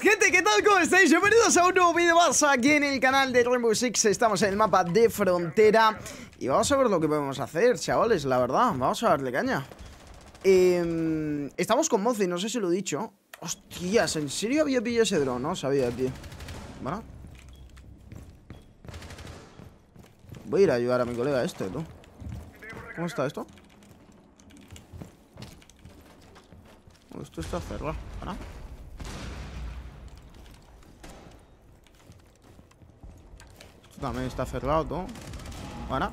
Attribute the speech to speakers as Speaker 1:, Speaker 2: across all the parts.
Speaker 1: gente, ¿qué tal? ¿Cómo estáis? Bienvenidos a un nuevo vídeo más aquí en el canal de Rainbow Six Estamos en el mapa de Frontera Y vamos a ver lo que podemos hacer, chavales, la verdad Vamos a darle caña em, Estamos con Mozi, no sé si lo he dicho Hostias, ¿en serio había pillado ese drone? No sabía, tío Bueno Voy a ir a ayudar a mi colega este, tú ¿Cómo está esto? Esto está cerrado, ¿verdad? también está cerrado, todo Bueno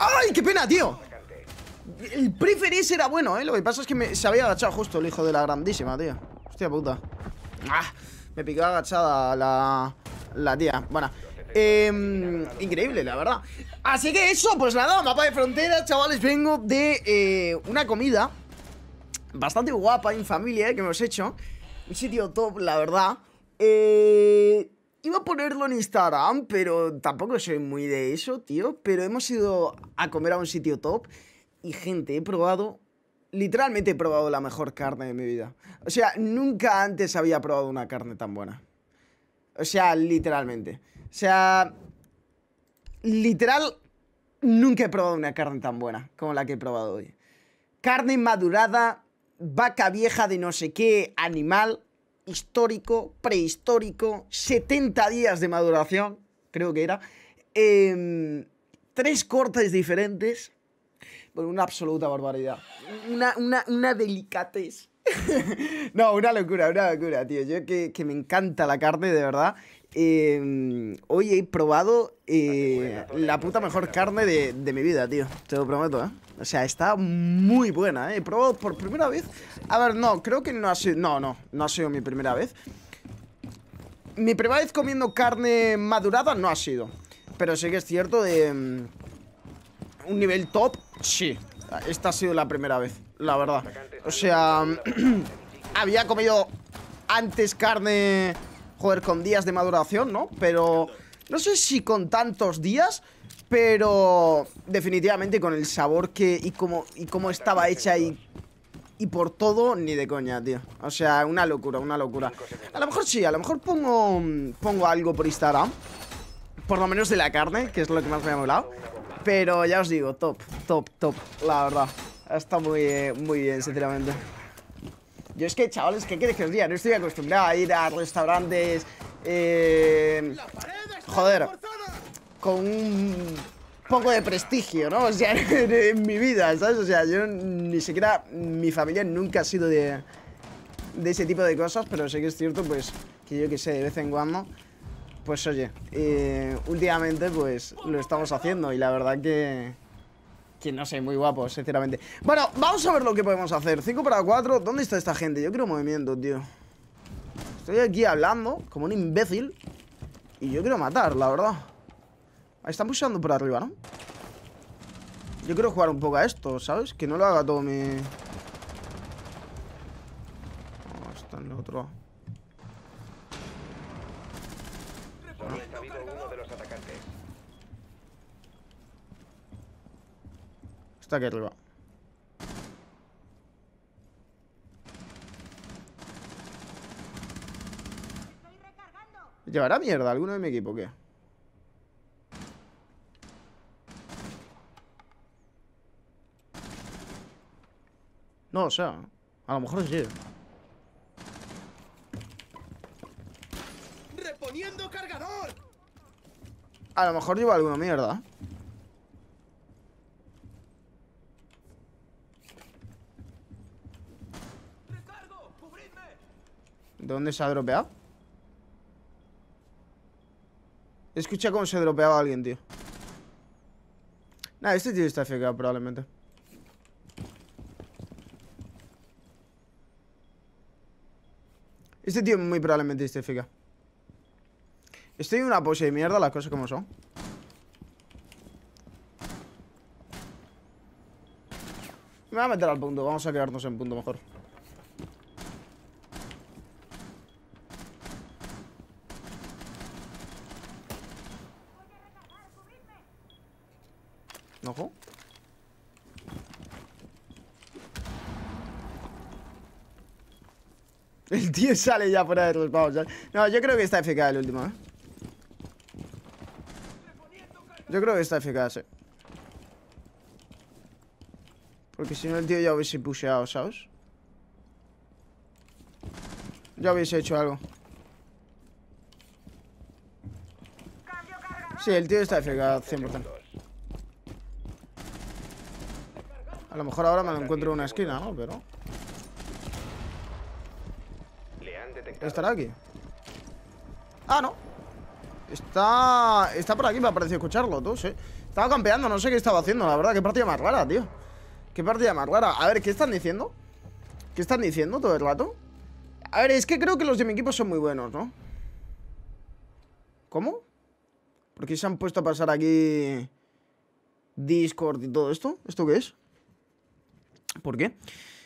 Speaker 1: ¡Ay, qué pena, tío! El preferís era bueno, ¿eh? Lo que pasa es que me, se había agachado justo el hijo de la grandísima, tío. Hostia puta. Ah, me picó agachada la, la tía. Bueno. Em, increíble, la verdad. Así que eso, pues nada, mapa de frontera, chavales. Vengo de eh, una comida bastante guapa en familia eh, que hemos hecho. Un sitio top, la verdad. Eh, iba a ponerlo en Instagram, pero tampoco soy muy de eso, tío. Pero hemos ido a comer a un sitio top y, gente, he probado. Literalmente he probado la mejor carne de mi vida. O sea, nunca antes había probado una carne tan buena. O sea, literalmente. O sea, literal, nunca he probado una carne tan buena como la que he probado hoy. Carne madurada, vaca vieja de no sé qué animal, histórico, prehistórico, 70 días de maduración, creo que era, em, tres cortes diferentes, bueno, una absoluta barbaridad, una, una, una delicatez. no, una locura, una locura, tío. Yo que, que me encanta la carne, de verdad. Em, hoy he probado eh, la puta mejor carne de, mi vida, tío. Te lo prometo, ¿eh? O sea, está muy buena, ¿eh? He probado por primera vez. A ver, no, creo que no ha sido. No, no, no ha sido mi primera vez. Mi primera vez comiendo carne madurada no ha sido. Pero sí que es cierto de. Em, un nivel top, sí. Esta ha sido la primera vez, la verdad. O sea, había comido antes carne joder, con días de maduración, ¿no? Pero no sé si con tantos días, pero definitivamente con el sabor que y cómo, y cómo estaba hecha y, y por todo, ni de coña, tío. O sea, una locura, una locura. A lo mejor sí, a lo mejor pongo, pongo algo por Instagram. Por lo menos de la carne, que es lo que más me ha molado. Pero ya os digo, top, top, top, la verdad. Está muy, eh, muy bien, sinceramente. Yo es que, chavales, ¿qué queréis que os diga? No estoy acostumbrado a ir a restaurantes... Eh, joder, con un poco de prestigio, ¿no? O sea, en, mi vida, ¿sabes? O sea, yo ni siquiera... Mi familia nunca ha sido de, de ese tipo de cosas, pero sé que es cierto, pues, que yo que sé, de vez en cuando... Pues oye, eh, últimamente pues lo estamos haciendo y la verdad que que no sé, muy guapo, sinceramente. Bueno, vamos a ver lo que podemos hacer. 5 para 4. ¿Dónde está esta gente? Yo quiero movimiento, tío. Estoy aquí hablando como un imbécil. Y yo quiero matar, la verdad. Ahí están pushando por arriba, ¿no? Yo quiero jugar un poco a esto, ¿sabes? Que no lo haga todo mi... Oh, está en el otro. Bueno. Está aquí arriba. ¿Llevará mierda alguno de mi equipo qué? No, o sea, a lo mejor sí. Reponiendo cargador. A lo mejor lleva alguna mierda. dónde se ha dropeado? Escucha cómo se dropeaba alguien, tío Nah, este tío está FK probablemente Este tío muy probablemente está FK Estoy en una pose de mierda, las cosas como son Me voy a meter al punto, vamos a quedarnos en punto mejor El tío sale ya por de los No, yo creo que está eficaz el último, ¿eh? Yo creo que está eficaz, Porque si no el tío ya hubiese pusheado, ¿sabes? Ya hubiese hecho algo. Sí, el tío está eficaz, 100%. A lo mejor ahora me lo encuentro en una esquina, ¿no? Pero... ¿Estará aquí? Ah, no Está... Está por aquí, me ha parecido escucharlo, tú, sí Estaba campeando, no sé qué estaba haciendo, la verdad Qué partida más rara, tío Qué partida más rara A ver, ¿qué están diciendo? ¿Qué están diciendo todo el rato? A ver, es que creo que los de mi equipo son muy buenos, ¿no? ¿Cómo? ¿Por qué se han puesto a pasar aquí... Discord y todo esto? ¿Esto qué es? ¿Por qué?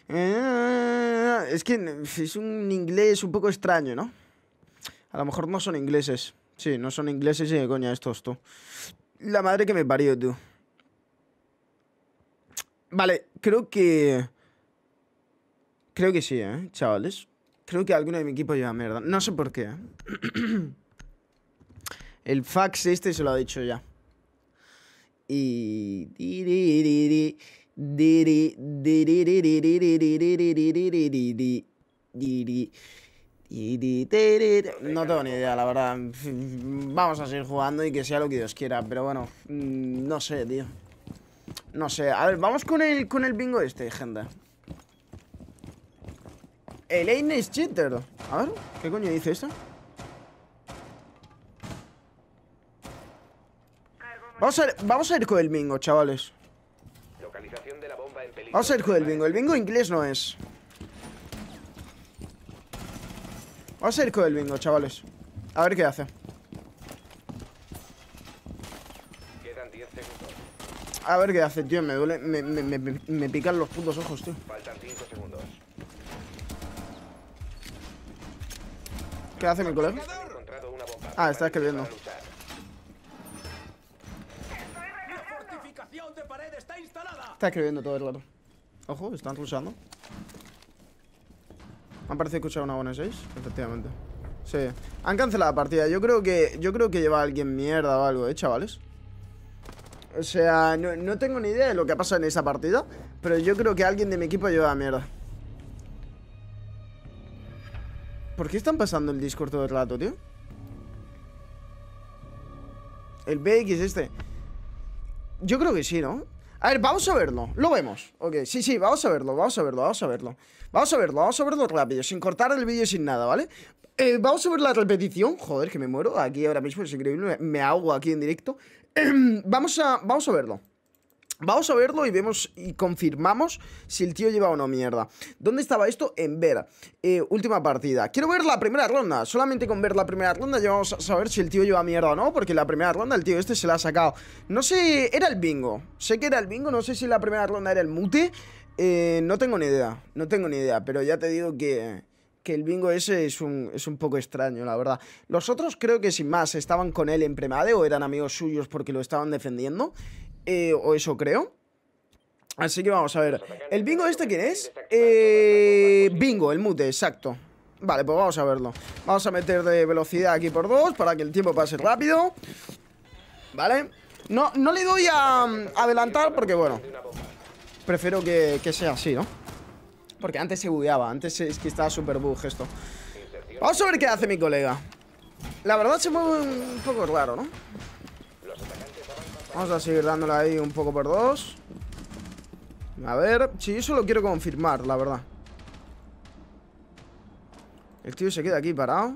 Speaker 1: Eh, es que es un inglés un poco extraño, ¿no? A lo mejor no son ingleses. Sí, no son ingleses y de coña estos, tú. La madre que me parió, tú. Vale, creo que... Creo que sí, ¿eh, chavales? Creo que alguno de mi equipo lleva mierda. No sé por qué. ¿eh? El fax este se lo ha dicho ya. Y... No tengo ni idea, la verdad. Vamos a seguir jugando y que sea lo que Dios quiera. Pero bueno, no sé, tío. No sé. A ver, vamos con el, bingo este, gente. El es cheater. A ver, ¿qué coño dice esto? Vamos vamos a ir con el bingo, chavales. Vamos a ver con el bingo. El bingo inglés no es. Vamos a ir con el bingo, chavales. A ver qué hace. A ver qué hace, tío. Me duele. Me, me, me, pican los putos ojos, tío. Faltan 5 segundos. ¿Qué hace mi colega? Ah, está escribiendo. Está escribiendo todo el lado Ojo, están Me Han parecido escuchar una buena 6, efectivamente. Sí, han cancelado la partida. Yo creo que yo creo que lleva alguien mierda o algo, eh, chavales. O sea, no, tengo ni idea de lo que ha pasado en esa partida, pero yo creo que alguien de mi equipo lleva mierda. ¿Por qué están pasando el Discord todo el rato, tío? El BX este. Yo creo que sí, ¿no? A ver, vamos a verlo. Lo vemos. Ok, sí, sí, vamos a verlo, vamos a verlo, vamos a verlo. Vamos a verlo, vamos a verlo rápido, sin cortar el vídeo, sin nada, ¿vale? Eh, vamos a ver la repetición. Joder, que me muero. Aquí ahora mismo es increíble. Me, hago ahogo aquí en directo. Em, vamos, a, vamos a verlo. Vamos a verlo y vemos y confirmamos si el tío lleva o no mierda. ¿Dónde estaba esto? En ver. Eh, última partida. Quiero ver la primera ronda. Solamente con ver la primera ronda ya vamos a saber si el tío lleva mierda o no. Porque la primera ronda el tío este se la ha sacado. No sé, era el bingo. Sé que era el bingo. No sé si la primera ronda era el mute. Eh, no tengo ni idea. No tengo ni idea. Pero ya te digo que el bingo ese es un, es un poco extraño, la verdad. Los otros creo que sin más estaban con él en Premade o eran amigos suyos porque lo estaban defendiendo. Eh, o eso creo. Así que vamos a ver. ¿El bingo este quién es? Eh, bingo, el mute, exacto. Vale, pues vamos a verlo. Vamos a meter de velocidad aquí por dos para que el tiempo pase rápido. Vale. No, no le doy a, mm, adelantar porque, bueno, prefiero que, sea así, ¿no? Porque antes se bugueaba, antes es que estaba súper bug esto. Vamos a ver qué hace mi colega. La verdad se mueve un poco raro, ¿no? Vamos a seguir dándole ahí un poco por dos A ver, si eso lo quiero confirmar, la verdad El tío se queda aquí parado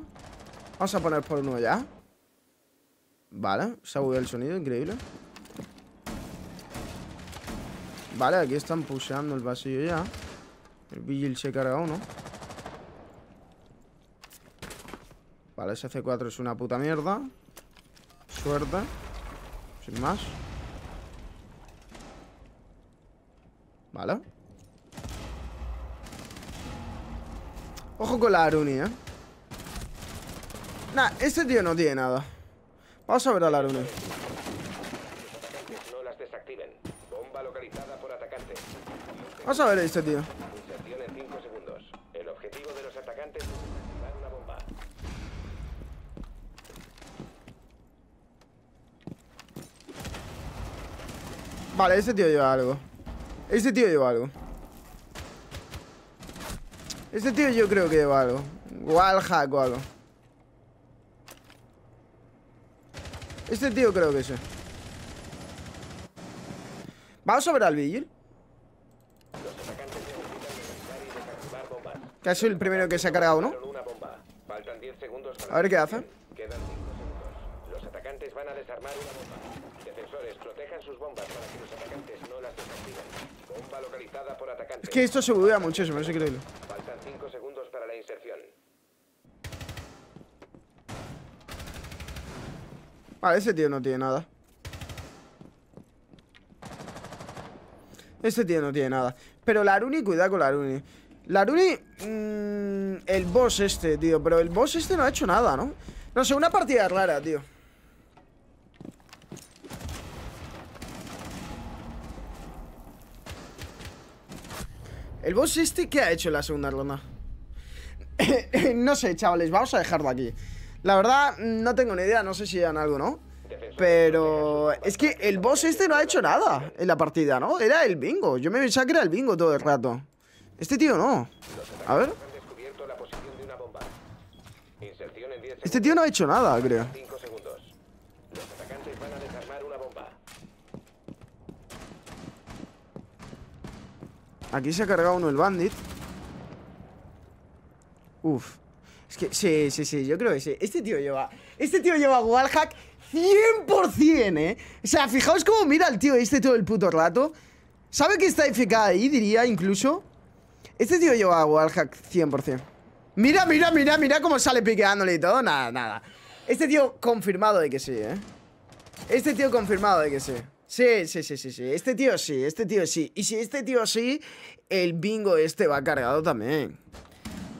Speaker 1: Vamos a poner por uno ya Vale, se ha bugueado el sonido, increíble Vale, aquí están puseando el vacío ya El Vigil se carga uno Vale, ese C4 es una puta mierda Suerte sin más Vale Ojo con la Aruni, eh Nah, este tío no tiene nada Vamos a ver a la Aruni
Speaker 2: Vamos a ver a este tío
Speaker 1: Vale, este tío lleva algo Este tío lleva algo Este tío yo creo que lleva algo hack o algo Este tío creo que sí Vamos a ver al Vigil Que ha el primero que se ha cargado, ¿no? A ver qué hace van a desarmar una bomba. Defensores, protejan sus bombas para que los atacantes no las desactiven. Bomba localizada por atacantes. Es que esto se budea muchísimo, es increíble. Faltan 5 segundos para la inserción. Vale, ah, ese tío no tiene nada. Este tío no tiene nada. Pero la Aruni, cuidado con la Aruni. La Aruni... Mmm, el boss este, tío. Pero el boss este no ha hecho nada, ¿no? No sé, una partida rara, tío. ¿El boss este qué ha hecho en la segunda ronda? no sé, chavales, vamos a dejarlo aquí. La verdad, no tengo ni idea, no sé si llegan algo, ¿no? Pero es que el boss este no ha hecho nada en la partida, ¿no? Era el bingo. Yo me pensaba que era el bingo todo el rato. Este tío no. A ver. Este tío no ha hecho nada, creo. Aquí se ha cargado uno el bandit Uf Es que, sí, sí, sí, yo creo que sí Este tío lleva, este tío lleva wallhack 100%, eh O sea, fijaos cómo mira el tío este todo el puto rato Sabe que está FK ahí, diría incluso Este tío lleva wallhack 100% Mira, mira, mira, mira cómo sale piqueándole y todo Nada, nada Este tío confirmado de que sí, eh Este tío confirmado de que sí Sí, sí, sí, sí, sí. Este tío sí, este tío sí. Y si este tío sí, el bingo este va cargado también.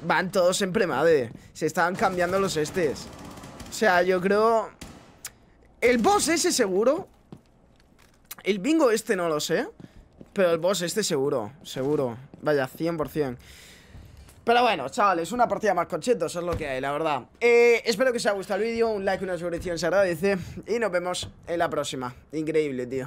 Speaker 1: Van todos en premade. Se estaban cambiando los estes. O sea, yo creo... El boss ese seguro. El bingo este no lo sé. Pero el boss este seguro, seguro. Vaya, 100%. Pero bueno, chavales, una partida más con chetos es lo que hay, la verdad eh, Espero que os haya gustado el vídeo, un like, y una suscripción se agradece Y nos vemos en la próxima Increíble, tío